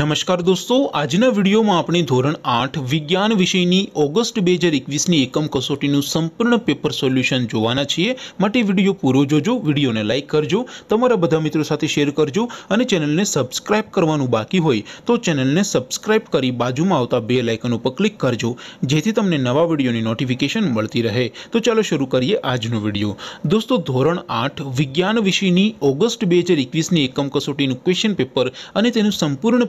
નમસ્કાર દોસ્તો આજના વિડિયોમાં આપણે ધોરણ 8 વિજ્ઞાન વિષયની ઓગસ્ટ 2021 ની એકમ કસોટીનું સંપૂર્ણ પેપર સોલ્યુશન જોવાના છે માટે વિડિયો પૂરો જોજો વિડિયોને લાઈક કરજો તમારા બધા મિત્રો સાથે શેર કરજો અને ચેનલને સબ્સ્ક્રાઇબ કરવાનું બાકી હોય તો ચેનલને સબ્સ્ક્રાઇબ કરી બાજુમાં આવતા બેલ આઇકન ઉપર ક્લિક કરજો જેથી તમને નવા વિડિયોની નોટિફિકેશન મળતી રહે તો ચાલો શરુ કરીએ આજનો વિડિયો દોસ્તો ધોરણ 8 વિજ્ઞાન વિષયની ઓગસ્ટ 2021 ની એકમ કસોટીનું ક્વેશ્ચન પેપર અને તેનું સંપૂર્ણ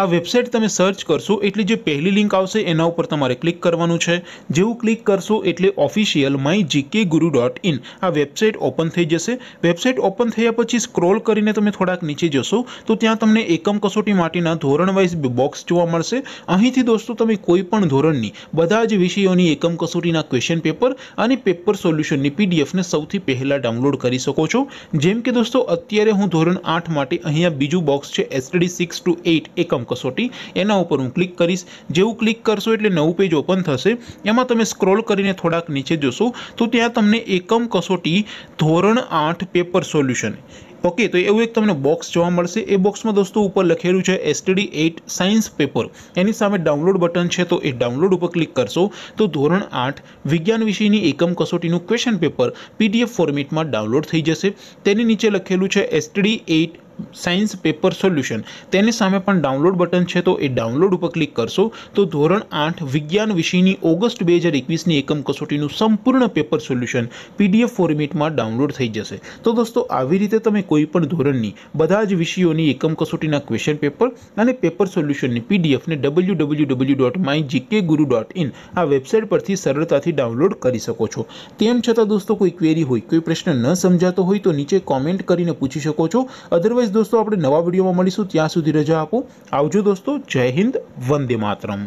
આ વેબસાઈટ તમે સર્ચ કરશો એટલે જે પહેલી લિંક આવશે એના ઉપર તમારે ક્લિક કરવાનું છે જેવું ક્લિક કરશો એટલે ઓફિશિયલ mygkguru.in આ વેબસાઈટ ઓપન થઈ જશે વેબસાઈટ ઓપન થયા પછી સ્ક્રોલ કરીને તમે થોડાક નીચે જશો તો ત્યાં તમને એકમ કસોટી માટીના ધોરણ વાઈસ બોક્સ જોવા મળશે અહીંથી દોસ્તો તમે કોઈ પણ ધોરણની બધા જ વિષયોની એકમ કસોટીના ક્વેશ્ચન પેપર અને પેપર સોલ્યુશનની પીડીએફ ને સૌથી પહેલા ડાઉનલોડ કરી શકો છો જેમ કે દોસ્તો અત્યારે હું ધોરણ 8 માટે અહીંયા બીજો બોક્સ છે STD 6 to 8 એકમ કસોટી એના ઉપર હું ક્લિક કરીશ જેવું ક્લિક કરશો એટલે નવું પેજ ઓપન થશે એમાં તમે સ્ક્રોલ કરીને થોડાક નીચે જોશો તો ત્યાં તમને એકમ કસોટી ધોરણ 8 પેપર સોલ્યુશન ઓકે તો એવું એક તમને બોક્સ જોવા મળશે એ બોક્સમાં દોસ્તો ઉપર લખેલું છે STD 8 સાયન્સ પેપર એની સામે ડાઉનલોડ બટન છે તો એ ડાઉનલોડ ઉપર ક્લિક કરશો તો ધોરણ 8 વિજ્ઞાન વિષયની એકમ કસોટીનું ક્વેશ્ચન પેપર PDF ફોર્મેટમાં ડાઉનલોડ થઈ જશે તેની નીચે લખેલું છે STD 8 साइंस पेपर सॉल्यूशन તેની સામે પણ ડાઉનલોડ બટન છે તો એ ડાઉનલોડ ઉપર ક્લિક કરશો તો ધોરણ 8 વિજ્ઞાન વિષયની ઓગસ્ટ 2021 ની એકમ કસોટીનું સંપૂર્ણ પેપર સોલ્યુશન પીડીએફ ફોર્મેટમાં ડાઉનલોડ થઈ જશે તો દોસ્તો આવી રીતે તમે કોઈ પણ ધોરણની બધા જ વિષયોની એકમ કસોટીના ક્વેશ્ચન પેપર અને પેપર સોલ્યુશનની પીડીએફ ને www.mygkguru.in આ વેબસાઈટ પરથી સરળતાથી ડાઉનલોડ કરી શકો છો તેમ છતાં દોસ્તો કોઈ ક્વેરી હોય કોઈ પ્રશ્ન ન સમજતો હોય તો નીચે કમેન્ટ કરીને પૂછી શકો છો अदर અલવેઝ દોસ્તો આપણે નવા વિડીયોમાં મળીશું ત્યાં સુધી રજા આપો આવજો દોસ્તો જય હિન્દ વંદે માતરમ